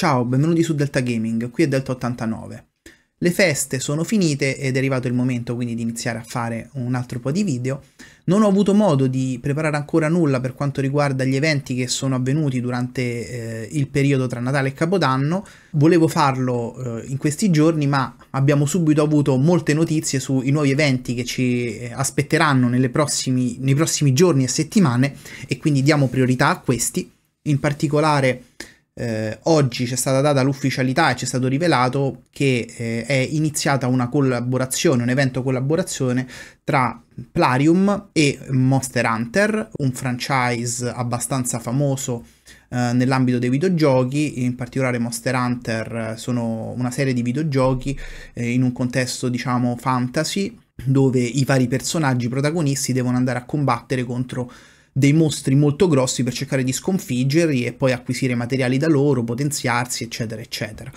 Ciao, benvenuti su Delta Gaming, qui è Delta89. Le feste sono finite ed è arrivato il momento quindi di iniziare a fare un altro po' di video. Non ho avuto modo di preparare ancora nulla per quanto riguarda gli eventi che sono avvenuti durante eh, il periodo tra Natale e Capodanno. Volevo farlo eh, in questi giorni, ma abbiamo subito avuto molte notizie sui nuovi eventi che ci eh, aspetteranno prossimi, nei prossimi giorni e settimane e quindi diamo priorità a questi. In particolare eh, oggi c'è stata data l'ufficialità e ci è stato rivelato che eh, è iniziata una collaborazione, un evento collaborazione tra Plarium e Monster Hunter, un franchise abbastanza famoso eh, nell'ambito dei videogiochi, in particolare Monster Hunter eh, sono una serie di videogiochi eh, in un contesto diciamo fantasy dove i vari personaggi protagonisti devono andare a combattere contro dei mostri molto grossi per cercare di sconfiggerli e poi acquisire materiali da loro, potenziarsi, eccetera, eccetera.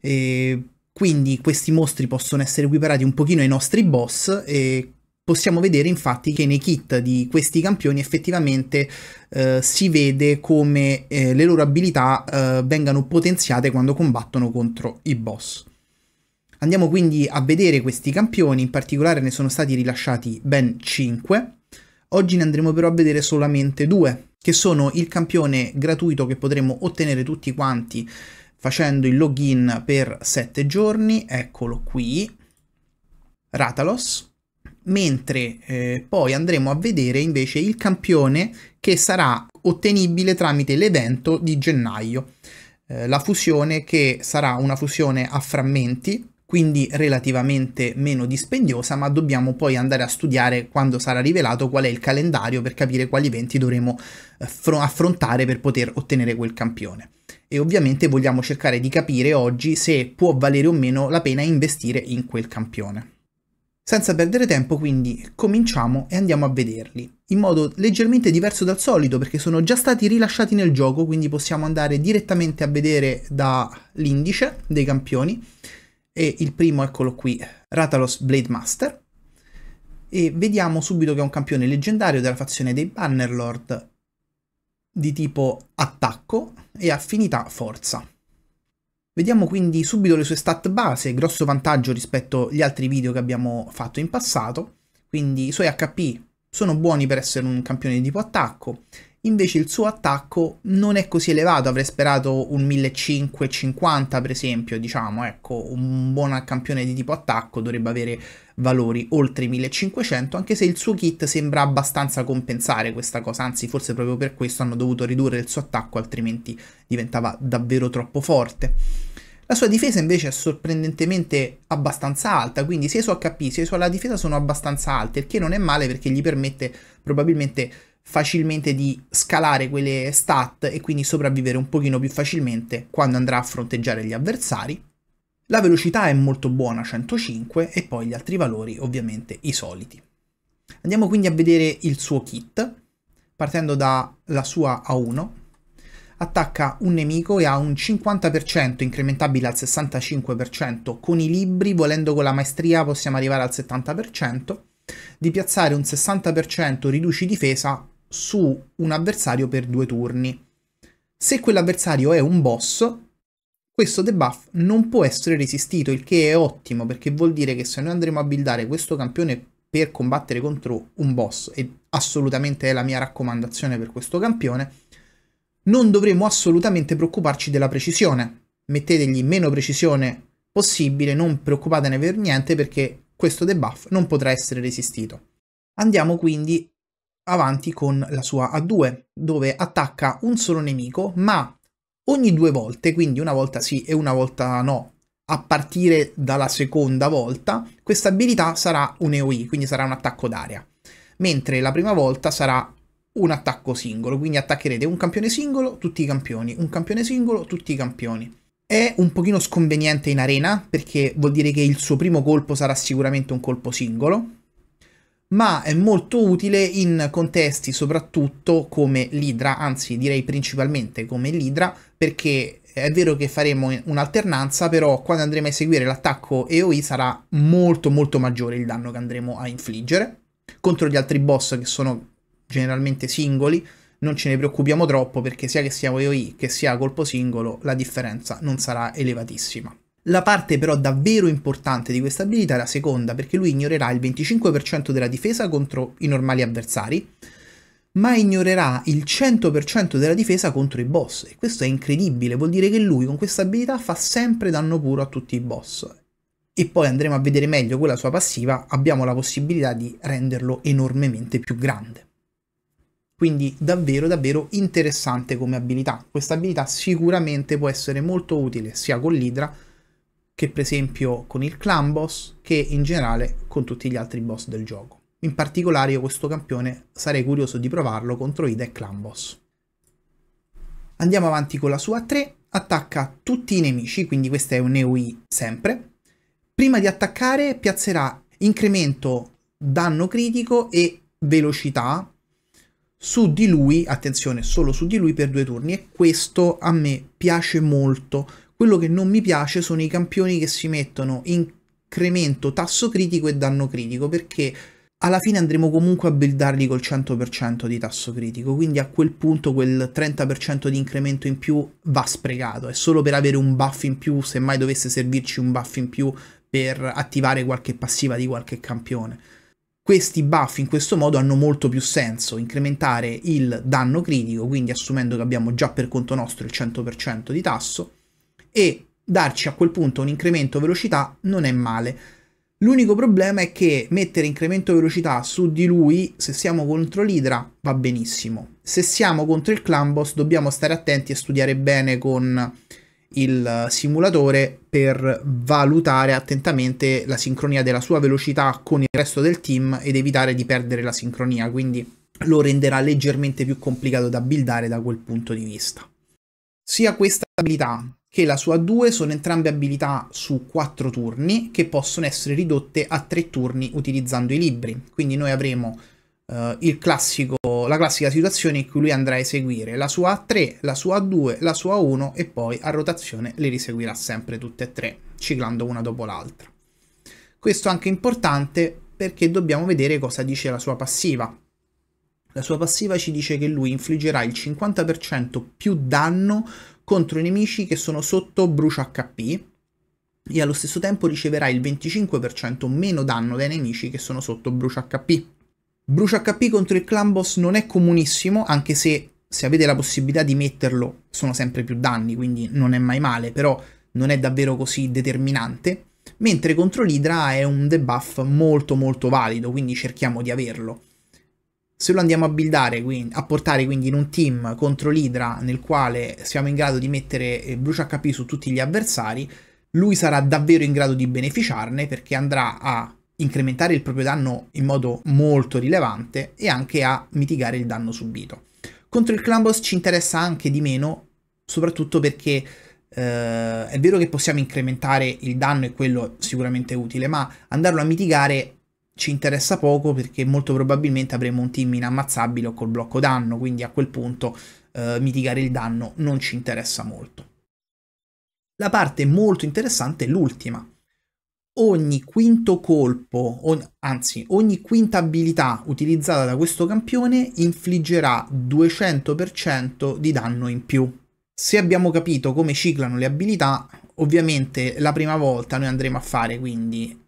E quindi questi mostri possono essere equiparati un pochino ai nostri boss e possiamo vedere infatti che nei kit di questi campioni effettivamente eh, si vede come eh, le loro abilità eh, vengano potenziate quando combattono contro i boss. Andiamo quindi a vedere questi campioni, in particolare ne sono stati rilasciati ben 5 Oggi ne andremo però a vedere solamente due, che sono il campione gratuito che potremo ottenere tutti quanti facendo il login per 7 giorni, eccolo qui, Ratalos, mentre eh, poi andremo a vedere invece il campione che sarà ottenibile tramite l'evento di gennaio, eh, la fusione che sarà una fusione a frammenti quindi relativamente meno dispendiosa, ma dobbiamo poi andare a studiare quando sarà rivelato qual è il calendario per capire quali eventi dovremo eh, affrontare per poter ottenere quel campione. E ovviamente vogliamo cercare di capire oggi se può valere o meno la pena investire in quel campione. Senza perdere tempo quindi cominciamo e andiamo a vederli, in modo leggermente diverso dal solito perché sono già stati rilasciati nel gioco quindi possiamo andare direttamente a vedere dall'indice dei campioni e il primo eccolo qui, Ratalos Blade Master e vediamo subito che è un campione leggendario della fazione dei Bannerlord di tipo attacco e affinità forza. Vediamo quindi subito le sue stat base, grosso vantaggio rispetto agli altri video che abbiamo fatto in passato, quindi i suoi HP sono buoni per essere un campione di tipo attacco, invece il suo attacco non è così elevato, avrei sperato un 1550 per esempio, diciamo, ecco, un buon campione di tipo attacco dovrebbe avere valori oltre i 1500, anche se il suo kit sembra abbastanza compensare questa cosa, anzi forse proprio per questo hanno dovuto ridurre il suo attacco, altrimenti diventava davvero troppo forte. La sua difesa invece è sorprendentemente abbastanza alta, quindi sia suoi HP sia alla difesa sono abbastanza alte, il che non è male perché gli permette probabilmente facilmente di scalare quelle stat e quindi sopravvivere un pochino più facilmente quando andrà a fronteggiare gli avversari. La velocità è molto buona, 105, e poi gli altri valori ovviamente i soliti. Andiamo quindi a vedere il suo kit, partendo dalla sua A1. Attacca un nemico e ha un 50% incrementabile al 65%, con i libri volendo con la maestria possiamo arrivare al 70%, di piazzare un 60% riduci difesa su un avversario per due turni. Se quell'avversario è un boss, questo debuff non può essere resistito, il che è ottimo perché vuol dire che se noi andremo a buildare questo campione per combattere contro un boss, e assolutamente è la mia raccomandazione per questo campione, non dovremo assolutamente preoccuparci della precisione. Mettetegli meno precisione possibile, non preoccupatene per niente perché questo debuff non potrà essere resistito. Andiamo quindi avanti con la sua A2, dove attacca un solo nemico, ma ogni due volte, quindi una volta sì e una volta no, a partire dalla seconda volta, questa abilità sarà un EOI, quindi sarà un attacco d'aria. Mentre la prima volta sarà un attacco singolo, quindi attaccherete un campione singolo, tutti i campioni, un campione singolo, tutti i campioni. È un pochino sconveniente in arena, perché vuol dire che il suo primo colpo sarà sicuramente un colpo singolo, ma è molto utile in contesti soprattutto come l'idra, anzi direi principalmente come l'idra, perché è vero che faremo un'alternanza, però quando andremo a eseguire l'attacco EOI sarà molto molto maggiore il danno che andremo a infliggere. Contro gli altri boss che sono generalmente singoli, non ce ne preoccupiamo troppo perché sia che sia EOI che sia colpo singolo, la differenza non sarà elevatissima. La parte però davvero importante di questa abilità è la seconda, perché lui ignorerà il 25% della difesa contro i normali avversari, ma ignorerà il 100% della difesa contro i boss. E questo è incredibile, vuol dire che lui con questa abilità fa sempre danno puro a tutti i boss. E poi andremo a vedere meglio quella sua passiva, abbiamo la possibilità di renderlo enormemente più grande. Quindi davvero davvero interessante come abilità. Questa abilità sicuramente può essere molto utile sia con l'Idra che per esempio con il clan boss, che in generale con tutti gli altri boss del gioco. In particolare io questo campione sarei curioso di provarlo contro Ida e clan boss. Andiamo avanti con la sua 3, attacca tutti i nemici, quindi questa è un EUI sempre. Prima di attaccare piazzerà incremento danno critico e velocità su di lui, attenzione solo su di lui per due turni e questo a me piace molto quello che non mi piace sono i campioni che si mettono incremento, tasso critico e danno critico, perché alla fine andremo comunque a buildarli col 100% di tasso critico, quindi a quel punto quel 30% di incremento in più va sprecato, è solo per avere un buff in più, se mai dovesse servirci un buff in più per attivare qualche passiva di qualche campione. Questi buff in questo modo hanno molto più senso, incrementare il danno critico, quindi assumendo che abbiamo già per conto nostro il 100% di tasso, e darci a quel punto un incremento velocità non è male. L'unico problema è che mettere incremento velocità su di lui, se siamo contro l'Idra, va benissimo. Se siamo contro il Clamboss dobbiamo stare attenti e studiare bene con il simulatore per valutare attentamente la sincronia della sua velocità con il resto del team ed evitare di perdere la sincronia, quindi lo renderà leggermente più complicato da buildare da quel punto di vista. Sia questa abilità che la sua 2 sono entrambe abilità su 4 turni che possono essere ridotte a 3 turni utilizzando i libri. Quindi noi avremo eh, classico, la classica situazione in cui lui andrà a eseguire la sua 3 la sua 2 la sua 1 e poi a rotazione le riseguirà sempre tutte e tre, ciclando una dopo l'altra. Questo è anche importante perché dobbiamo vedere cosa dice la sua passiva. La sua passiva ci dice che lui infliggerà il 50% più danno contro i nemici che sono sotto brucia HP e allo stesso tempo riceverà il 25% meno danno dai nemici che sono sotto brucia HP. Brucia HP contro il clan boss non è comunissimo, anche se se avete la possibilità di metterlo sono sempre più danni, quindi non è mai male, però non è davvero così determinante, mentre contro l'Hydra è un debuff molto molto valido, quindi cerchiamo di averlo. Se lo andiamo a buildare, quindi, a portare quindi in un team contro l'Idra nel quale siamo in grado di mettere eh, brucio HP su tutti gli avversari, lui sarà davvero in grado di beneficiarne perché andrà a incrementare il proprio danno in modo molto rilevante e anche a mitigare il danno subito. Contro il Clambos ci interessa anche di meno, soprattutto perché eh, è vero che possiamo incrementare il danno e quello sicuramente è utile, ma andarlo a mitigare ci interessa poco perché molto probabilmente avremo un team inammazzabile o col blocco danno, quindi a quel punto eh, mitigare il danno non ci interessa molto. La parte molto interessante è l'ultima. Ogni quinto colpo, ogni, anzi ogni quinta abilità utilizzata da questo campione infliggerà 200% di danno in più. Se abbiamo capito come ciclano le abilità, ovviamente la prima volta noi andremo a fare quindi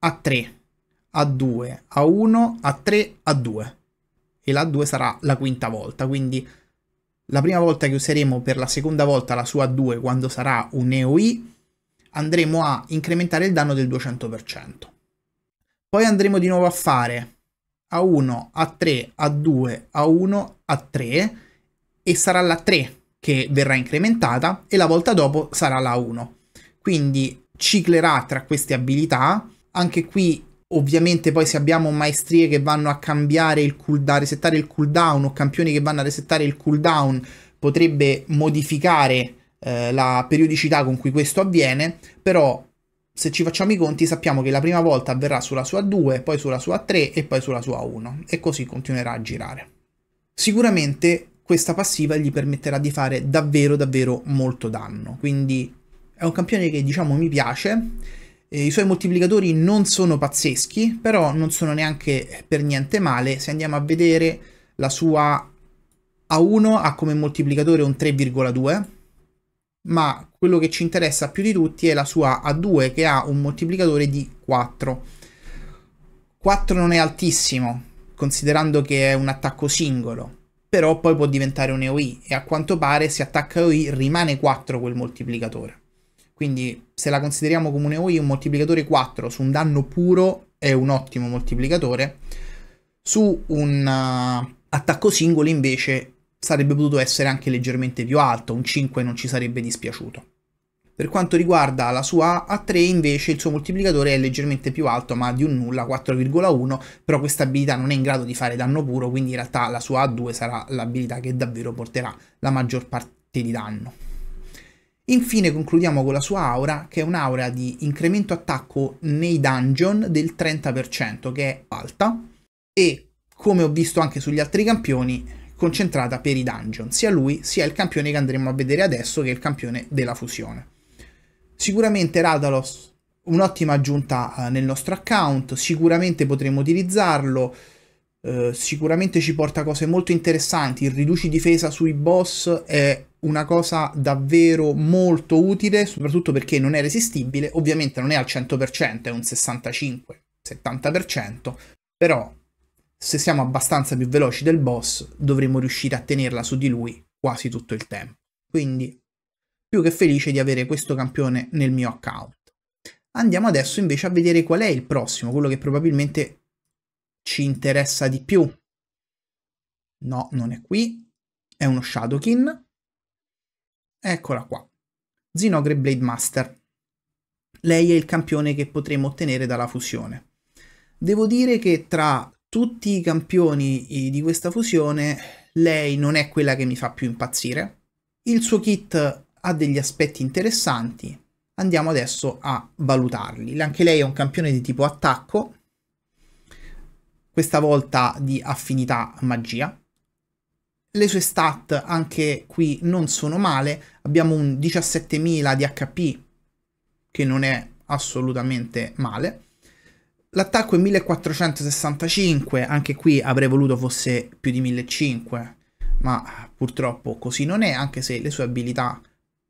a 3 a2, A1, A3, A2. E la 2 sarà la quinta volta, quindi la prima volta che useremo per la seconda volta la sua 2 quando sarà un EOI, andremo a incrementare il danno del 200%. Poi andremo di nuovo a fare A1, A3, A2, A1, A3 e sarà la 3 che verrà incrementata e la volta dopo sarà la 1. Quindi ciclerà tra queste abilità, anche qui Ovviamente poi se abbiamo maestrie che vanno a cambiare il cooldown, a resettare il cooldown o campioni che vanno a resettare il cooldown potrebbe modificare eh, la periodicità con cui questo avviene, però se ci facciamo i conti sappiamo che la prima volta avverrà sulla sua 2, poi sulla sua 3 e poi sulla sua 1 e così continuerà a girare. Sicuramente questa passiva gli permetterà di fare davvero davvero molto danno, quindi è un campione che diciamo mi piace i suoi moltiplicatori non sono pazzeschi, però non sono neanche per niente male. Se andiamo a vedere la sua A1 ha come moltiplicatore un 3,2, ma quello che ci interessa più di tutti è la sua A2 che ha un moltiplicatore di 4. 4 non è altissimo, considerando che è un attacco singolo, però poi può diventare un EOI e a quanto pare se attacca EOI rimane 4 quel moltiplicatore. Quindi se la consideriamo come un EOI, un moltiplicatore 4 su un danno puro è un ottimo moltiplicatore. Su un uh, attacco singolo invece sarebbe potuto essere anche leggermente più alto, un 5 non ci sarebbe dispiaciuto. Per quanto riguarda la sua A3 invece il suo moltiplicatore è leggermente più alto ma di un nulla 4,1 però questa abilità non è in grado di fare danno puro quindi in realtà la sua A2 sarà l'abilità che davvero porterà la maggior parte di danno. Infine concludiamo con la sua aura, che è un'aura di incremento attacco nei dungeon del 30%, che è alta, e come ho visto anche sugli altri campioni, concentrata per i dungeon, sia lui sia il campione che andremo a vedere adesso, che è il campione della fusione. Sicuramente Radalos un'ottima aggiunta eh, nel nostro account, sicuramente potremo utilizzarlo, eh, sicuramente ci porta cose molto interessanti. Il riduci difesa sui boss è una cosa davvero molto utile, soprattutto perché non è resistibile. Ovviamente non è al 100%, è un 65-70%, però se siamo abbastanza più veloci del boss dovremo riuscire a tenerla su di lui quasi tutto il tempo. Quindi più che felice di avere questo campione nel mio account. Andiamo adesso invece a vedere qual è il prossimo, quello che probabilmente ci interessa di più. No, non è qui. È uno Shadowkin. Eccola qua. Zinogre Blade Master. Lei è il campione che potremo ottenere dalla fusione. Devo dire che tra tutti i campioni di questa fusione, lei non è quella che mi fa più impazzire. Il suo kit ha degli aspetti interessanti. Andiamo adesso a valutarli. Anche lei è un campione di tipo attacco, questa volta di affinità magia. Le sue stat anche qui non sono male, abbiamo un 17.000 di HP che non è assolutamente male. L'attacco è 1465, anche qui avrei voluto fosse più di 1500, ma purtroppo così non è, anche se le sue abilità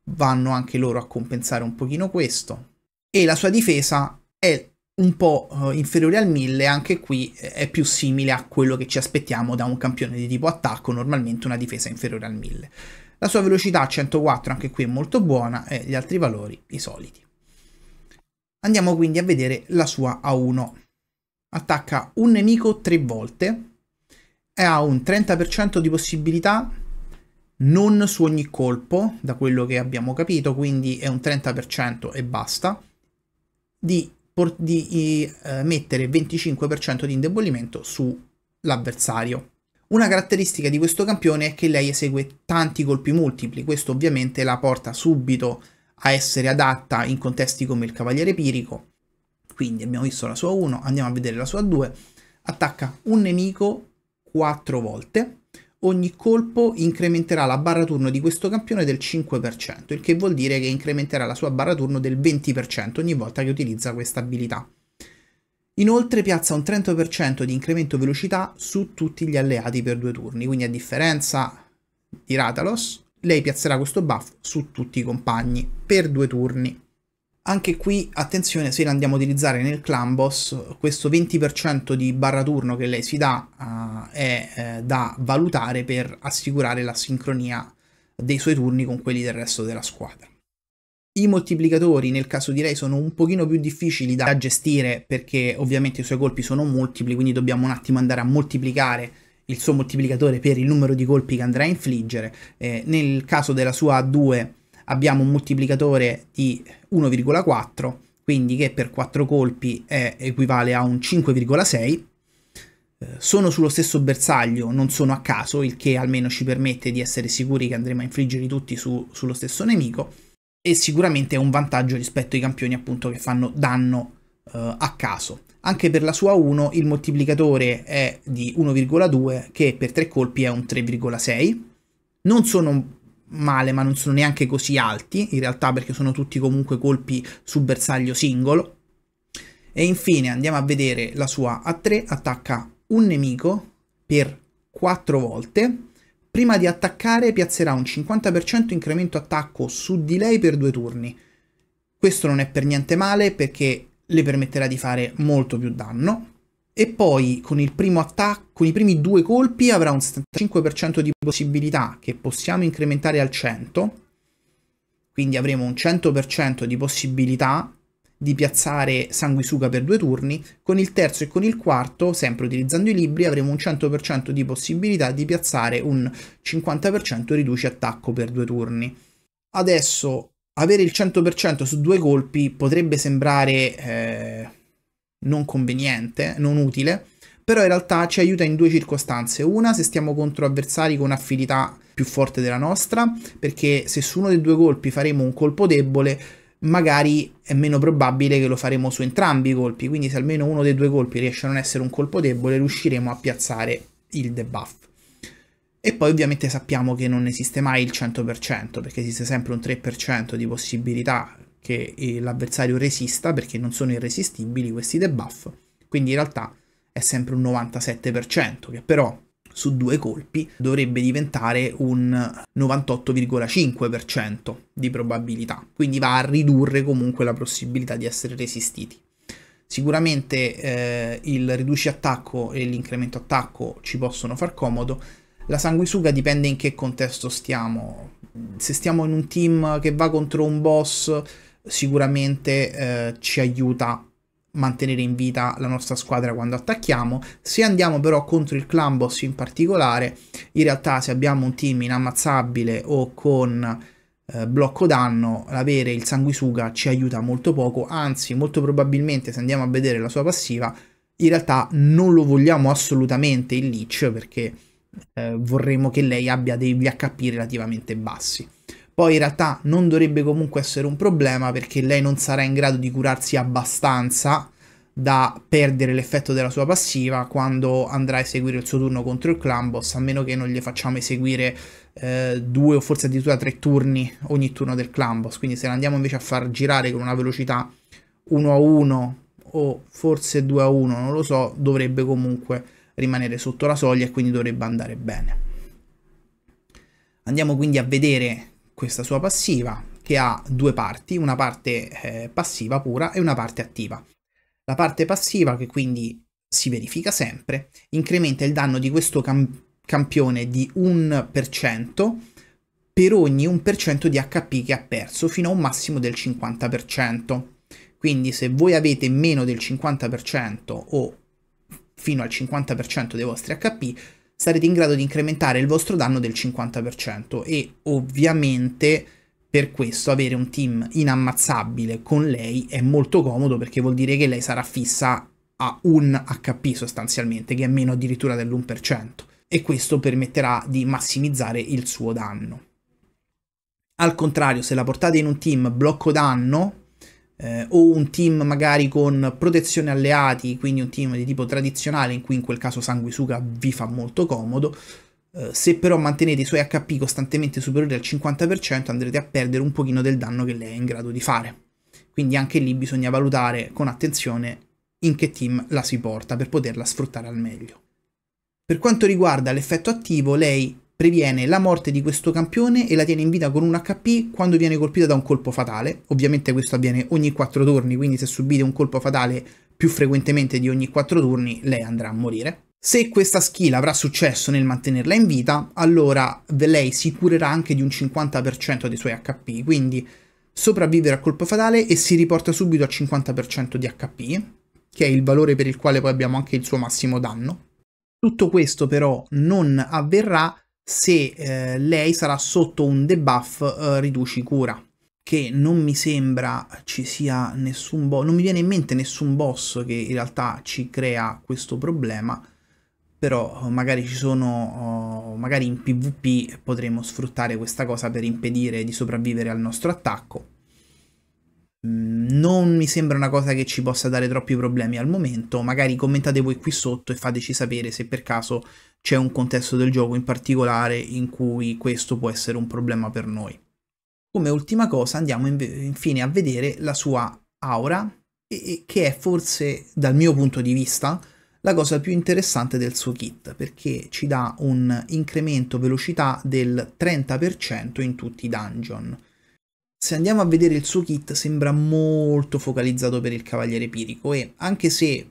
vanno anche loro a compensare un pochino questo. E la sua difesa è un po' eh, inferiore al 1000, anche qui eh, è più simile a quello che ci aspettiamo da un campione di tipo attacco, normalmente una difesa inferiore al 1000. La sua velocità a 104 anche qui è molto buona e gli altri valori i soliti. Andiamo quindi a vedere la sua A1. Attacca un nemico tre volte e ha un 30% di possibilità non su ogni colpo, da quello che abbiamo capito, quindi è un 30% e basta, di di eh, mettere 25% di indebolimento sull'avversario. Una caratteristica di questo campione è che lei esegue tanti colpi multipli, questo ovviamente la porta subito a essere adatta in contesti come il Cavaliere Pirico, quindi abbiamo visto la sua 1, andiamo a vedere la sua 2, attacca un nemico 4 volte, ogni colpo incrementerà la barra turno di questo campione del 5%, il che vuol dire che incrementerà la sua barra turno del 20% ogni volta che utilizza questa abilità. Inoltre piazza un 30% di incremento velocità su tutti gli alleati per due turni, quindi a differenza di Ratalos, lei piazzerà questo buff su tutti i compagni per due turni. Anche qui, attenzione, se la andiamo a utilizzare nel clan boss, questo 20% di barra turno che lei si dà uh, è eh, da valutare per assicurare la sincronia dei suoi turni con quelli del resto della squadra. I moltiplicatori nel caso di lei sono un pochino più difficili da gestire perché ovviamente i suoi colpi sono multipli, quindi dobbiamo un attimo andare a moltiplicare il suo moltiplicatore per il numero di colpi che andrà a infliggere. Eh, nel caso della sua A2 abbiamo un moltiplicatore di 1,4, quindi che per 4 colpi è, equivale a un 5,6. Eh, sono sullo stesso bersaglio, non sono a caso, il che almeno ci permette di essere sicuri che andremo a infliggerli tutti su, sullo stesso nemico. E sicuramente è un vantaggio rispetto ai campioni appunto che fanno danno eh, a caso. Anche per la sua 1 il moltiplicatore è di 1,2 che per 3 colpi è un 3,6. Non sono male, ma non sono neanche così alti, in realtà perché sono tutti comunque colpi su bersaglio singolo. E infine andiamo a vedere la sua A3, attacca un nemico per 4 volte. Prima di attaccare piazzerà un 50% incremento attacco su di lei per due turni. Questo non è per niente male perché le permetterà di fare molto più danno e poi con il primo attacco, con i primi due colpi avrà un 75% di possibilità che possiamo incrementare al 100, quindi avremo un 100% di possibilità di piazzare sanguisuga per due turni, con il terzo e con il quarto, sempre utilizzando i libri, avremo un 100% di possibilità di piazzare un 50% riduce attacco per due turni. Adesso avere il 100% su due colpi potrebbe sembrare... Eh non conveniente, non utile, però in realtà ci aiuta in due circostanze. Una, se stiamo contro avversari con affidità più forte della nostra, perché se su uno dei due colpi faremo un colpo debole, magari è meno probabile che lo faremo su entrambi i colpi, quindi se almeno uno dei due colpi riesce a non essere un colpo debole, riusciremo a piazzare il debuff. E poi ovviamente sappiamo che non esiste mai il 100%, perché esiste sempre un 3% di possibilità che eh, l'avversario resista perché non sono irresistibili questi debuff. Quindi in realtà è sempre un 97%, che però su due colpi dovrebbe diventare un 98,5% di probabilità. Quindi va a ridurre comunque la possibilità di essere resistiti. Sicuramente eh, il riduci attacco e l'incremento attacco ci possono far comodo. La sanguisuga dipende in che contesto stiamo. Se stiamo in un team che va contro un boss sicuramente eh, ci aiuta a mantenere in vita la nostra squadra quando attacchiamo. Se andiamo però contro il Clambos in particolare, in realtà se abbiamo un team inammazzabile o con eh, blocco danno, avere il sanguisuga ci aiuta molto poco, anzi molto probabilmente se andiamo a vedere la sua passiva, in realtà non lo vogliamo assolutamente il leech perché eh, vorremmo che lei abbia degli HP relativamente bassi poi in realtà non dovrebbe comunque essere un problema perché lei non sarà in grado di curarsi abbastanza da perdere l'effetto della sua passiva quando andrà a eseguire il suo turno contro il Clamboss, a meno che non gli facciamo eseguire eh, due o forse addirittura tre turni ogni turno del Clamboss, quindi se andiamo invece a far girare con una velocità 1 a 1 o forse 2 a 1, non lo so, dovrebbe comunque rimanere sotto la soglia e quindi dovrebbe andare bene. Andiamo quindi a vedere questa sua passiva che ha due parti, una parte eh, passiva pura e una parte attiva. La parte passiva, che quindi si verifica sempre, incrementa il danno di questo cam campione di 1% per ogni 1% di HP che ha perso fino a un massimo del 50%. Quindi se voi avete meno del 50% o fino al 50% dei vostri HP, sarete in grado di incrementare il vostro danno del 50% e ovviamente per questo avere un team inammazzabile con lei è molto comodo perché vuol dire che lei sarà fissa a un HP sostanzialmente, che è meno addirittura dell'1%, e questo permetterà di massimizzare il suo danno. Al contrario, se la portate in un team blocco danno, eh, o un team magari con protezione alleati, quindi un team di tipo tradizionale in cui in quel caso Sanguisuga vi fa molto comodo, eh, se però mantenete i suoi HP costantemente superiori al 50% andrete a perdere un pochino del danno che lei è in grado di fare. Quindi anche lì bisogna valutare con attenzione in che team la si porta per poterla sfruttare al meglio. Per quanto riguarda l'effetto attivo, lei previene la morte di questo campione e la tiene in vita con un HP quando viene colpita da un colpo fatale. Ovviamente questo avviene ogni 4 turni, quindi se subite un colpo fatale più frequentemente di ogni 4 turni, lei andrà a morire. Se questa skill avrà successo nel mantenerla in vita, allora lei si curerà anche di un 50% dei suoi HP, quindi sopravvivere al colpo fatale e si riporta subito al 50% di HP, che è il valore per il quale poi abbiamo anche il suo massimo danno. Tutto questo però non avverrà se eh, lei sarà sotto un debuff eh, riduci cura che non mi sembra ci sia nessun boss, non mi viene in mente nessun boss che in realtà ci crea questo problema, però eh, magari ci sono, oh, magari in PvP potremo sfruttare questa cosa per impedire di sopravvivere al nostro attacco. Mm, non mi sembra una cosa che ci possa dare troppi problemi al momento, magari commentate voi qui sotto e fateci sapere se per caso c'è un contesto del gioco in particolare in cui questo può essere un problema per noi. Come ultima cosa andiamo infine a vedere la sua aura, che è forse dal mio punto di vista la cosa più interessante del suo kit, perché ci dà un incremento velocità del 30% in tutti i dungeon se andiamo a vedere il suo kit sembra molto focalizzato per il cavaliere pirico e anche se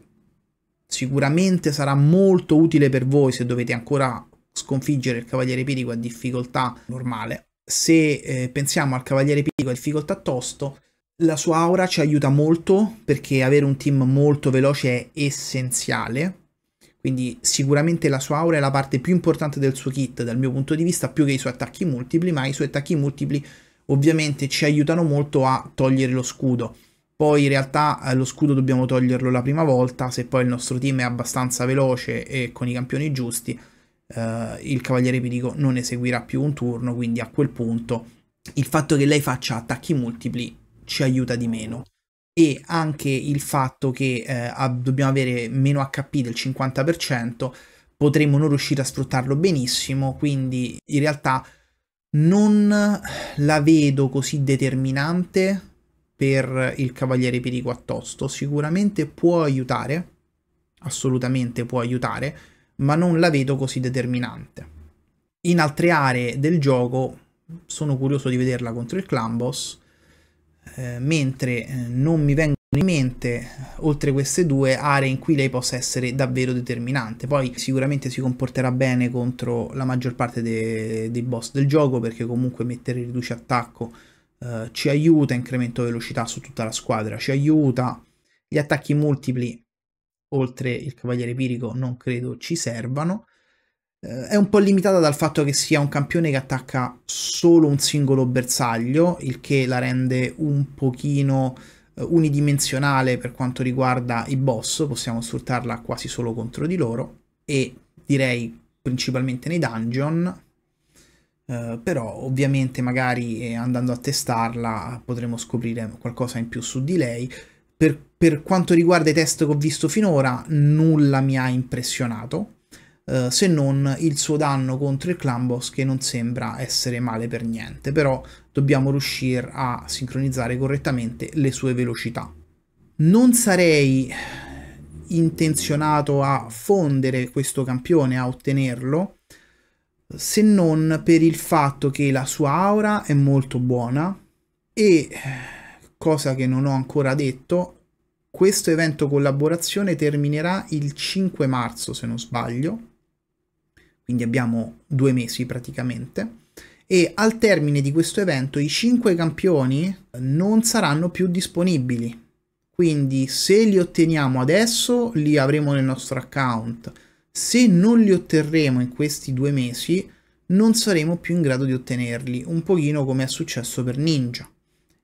sicuramente sarà molto utile per voi se dovete ancora sconfiggere il cavaliere pirico a difficoltà normale, se eh, pensiamo al cavaliere pirico a difficoltà tosto, la sua aura ci aiuta molto perché avere un team molto veloce è essenziale. Quindi sicuramente la sua aura è la parte più importante del suo kit dal mio punto di vista, più che i suoi attacchi multipli, ma i suoi attacchi multipli ovviamente ci aiutano molto a togliere lo scudo. Poi in realtà eh, lo scudo dobbiamo toglierlo la prima volta, se poi il nostro team è abbastanza veloce e con i campioni giusti, eh, il Cavaliere Pirico non eseguirà più un turno, quindi a quel punto il fatto che lei faccia attacchi multipli ci aiuta di meno. E anche il fatto che eh, dobbiamo avere meno HP del 50%, potremmo non riuscire a sfruttarlo benissimo, quindi in realtà non la vedo così determinante per il cavaliere a tosto. Sicuramente può aiutare, assolutamente può aiutare, ma non la vedo così determinante. In altre aree del gioco sono curioso di vederla contro il Clan eh, mentre eh, non mi vengo in mente, oltre queste due, aree in cui lei possa essere davvero determinante. Poi sicuramente si comporterà bene contro la maggior parte dei, dei boss del gioco, perché comunque mettere riduce attacco eh, ci aiuta, incremento velocità su tutta la squadra ci aiuta, gli attacchi multipli, oltre il Cavaliere Pirico, non credo ci servano. Eh, è un po' limitata dal fatto che sia un campione che attacca solo un singolo bersaglio, il che la rende un pochino eh, unidimensionale per quanto riguarda i boss, possiamo sfruttarla quasi solo contro di loro e direi principalmente nei dungeon, eh, però ovviamente magari eh, andando a testarla potremo scoprire qualcosa in più su di lei. Per, per quanto riguarda i test che ho visto finora, nulla mi ha impressionato eh, se non il suo danno contro il clan che non sembra essere male per niente, però dobbiamo riuscire a sincronizzare correttamente le sue velocità. Non sarei intenzionato a fondere questo campione, a ottenerlo, se non per il fatto che la sua aura è molto buona e, cosa che non ho ancora detto, questo evento collaborazione terminerà il 5 marzo se non sbaglio quindi abbiamo due mesi praticamente, e al termine di questo evento i 5 campioni non saranno più disponibili. Quindi se li otteniamo adesso li avremo nel nostro account, se non li otterremo in questi due mesi non saremo più in grado di ottenerli, un pochino come è successo per Ninja.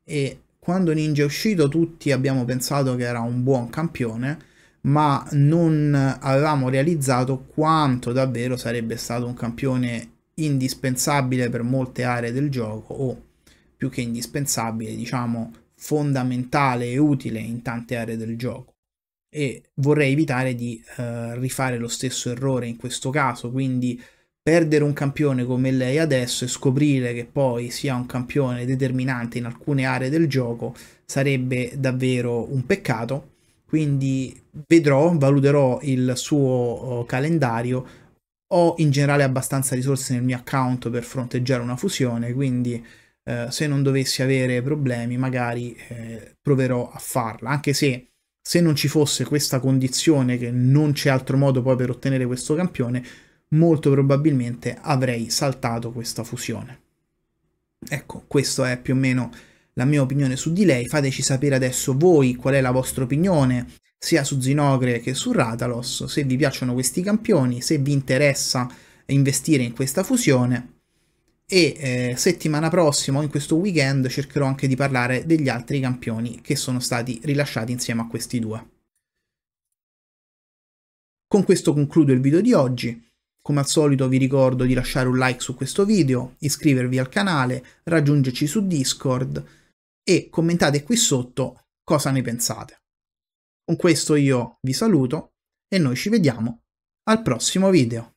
E quando Ninja è uscito tutti abbiamo pensato che era un buon campione, ma non avevamo realizzato quanto davvero sarebbe stato un campione indispensabile per molte aree del gioco o più che indispensabile, diciamo fondamentale e utile in tante aree del gioco e vorrei evitare di eh, rifare lo stesso errore in questo caso, quindi perdere un campione come lei adesso e scoprire che poi sia un campione determinante in alcune aree del gioco sarebbe davvero un peccato quindi vedrò, valuterò il suo oh, calendario, ho in generale abbastanza risorse nel mio account per fronteggiare una fusione, quindi eh, se non dovessi avere problemi magari eh, proverò a farla, anche se se non ci fosse questa condizione che non c'è altro modo poi per ottenere questo campione, molto probabilmente avrei saltato questa fusione. Ecco, questo è più o meno la mia opinione su di lei, fateci sapere adesso voi qual è la vostra opinione sia su Zinogre che su Ratalos, se vi piacciono questi campioni, se vi interessa investire in questa fusione e eh, settimana prossima o in questo weekend cercherò anche di parlare degli altri campioni che sono stati rilasciati insieme a questi due. Con questo concludo il video di oggi. Come al solito vi ricordo di lasciare un like su questo video, iscrivervi al canale, raggiungerci su Discord e commentate qui sotto cosa ne pensate. Con questo io vi saluto e noi ci vediamo al prossimo video.